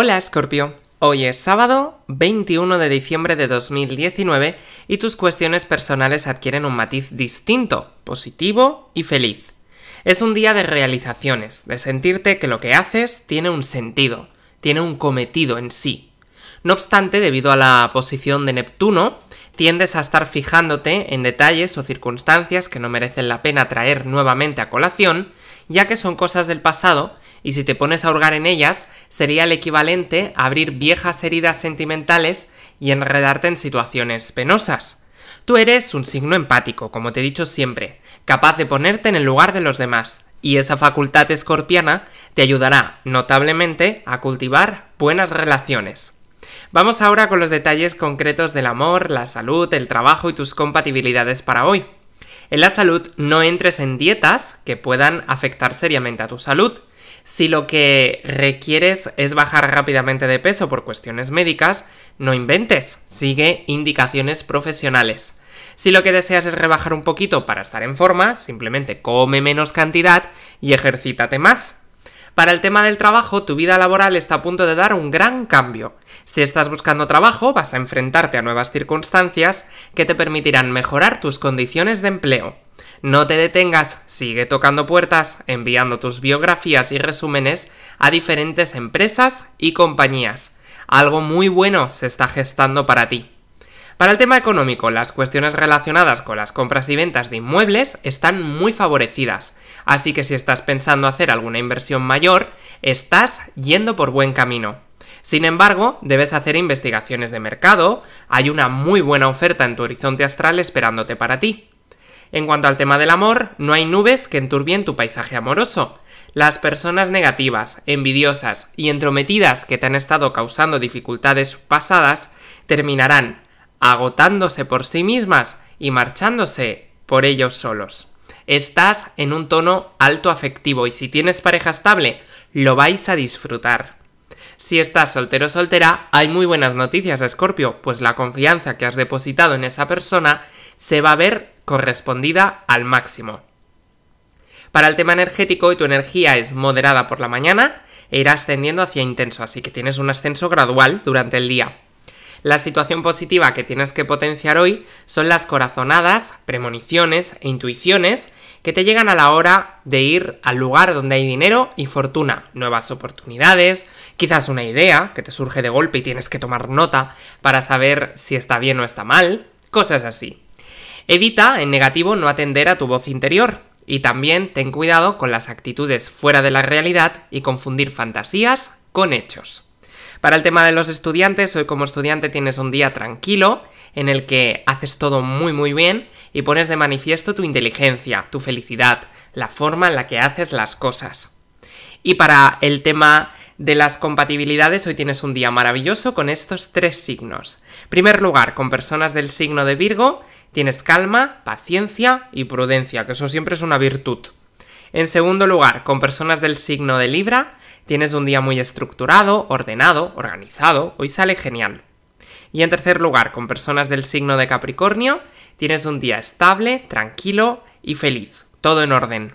Hola Scorpio! hoy es sábado 21 de diciembre de 2019 y tus cuestiones personales adquieren un matiz distinto, positivo y feliz. Es un día de realizaciones, de sentirte que lo que haces tiene un sentido, tiene un cometido en sí. No obstante, debido a la posición de Neptuno, tiendes a estar fijándote en detalles o circunstancias que no merecen la pena traer nuevamente a colación, ya que son cosas del pasado y si te pones a hurgar en ellas, sería el equivalente a abrir viejas heridas sentimentales y enredarte en situaciones penosas. Tú eres un signo empático, como te he dicho siempre, capaz de ponerte en el lugar de los demás, y esa facultad escorpiana te ayudará notablemente a cultivar buenas relaciones. Vamos ahora con los detalles concretos del amor, la salud, el trabajo y tus compatibilidades para hoy. En la salud no entres en dietas que puedan afectar seriamente a tu salud. Si lo que requieres es bajar rápidamente de peso por cuestiones médicas, no inventes, sigue indicaciones profesionales. Si lo que deseas es rebajar un poquito para estar en forma, simplemente come menos cantidad y ejercítate más. Para el tema del trabajo, tu vida laboral está a punto de dar un gran cambio. Si estás buscando trabajo, vas a enfrentarte a nuevas circunstancias que te permitirán mejorar tus condiciones de empleo. No te detengas, sigue tocando puertas, enviando tus biografías y resúmenes a diferentes empresas y compañías. Algo muy bueno se está gestando para ti. Para el tema económico, las cuestiones relacionadas con las compras y ventas de inmuebles están muy favorecidas, así que si estás pensando hacer alguna inversión mayor, estás yendo por buen camino. Sin embargo, debes hacer investigaciones de mercado, hay una muy buena oferta en tu horizonte astral esperándote para ti. En cuanto al tema del amor, no hay nubes que enturbien tu paisaje amoroso. Las personas negativas, envidiosas y entrometidas que te han estado causando dificultades pasadas terminarán agotándose por sí mismas y marchándose por ellos solos. Estás en un tono alto afectivo y si tienes pareja estable, lo vais a disfrutar. Si estás soltero o soltera, hay muy buenas noticias, Escorpio, pues la confianza que has depositado en esa persona se va a ver correspondida al máximo. Para el tema energético, tu energía es moderada por la mañana e irá ascendiendo hacia intenso, así que tienes un ascenso gradual durante el día. La situación positiva que tienes que potenciar hoy son las corazonadas, premoniciones e intuiciones que te llegan a la hora de ir al lugar donde hay dinero y fortuna, nuevas oportunidades, quizás una idea que te surge de golpe y tienes que tomar nota para saber si está bien o está mal, cosas así. Evita, en negativo, no atender a tu voz interior. Y también ten cuidado con las actitudes fuera de la realidad y confundir fantasías con hechos. Para el tema de los estudiantes, hoy como estudiante tienes un día tranquilo en el que haces todo muy muy bien y pones de manifiesto tu inteligencia, tu felicidad, la forma en la que haces las cosas. Y para el tema de las compatibilidades, hoy tienes un día maravilloso con estos tres signos. Primer lugar, con personas del signo de Virgo, tienes calma, paciencia y prudencia, que eso siempre es una virtud. En segundo lugar, con personas del signo de Libra, tienes un día muy estructurado, ordenado, organizado, hoy sale genial. Y en tercer lugar, con personas del signo de Capricornio, tienes un día estable, tranquilo y feliz, todo en orden.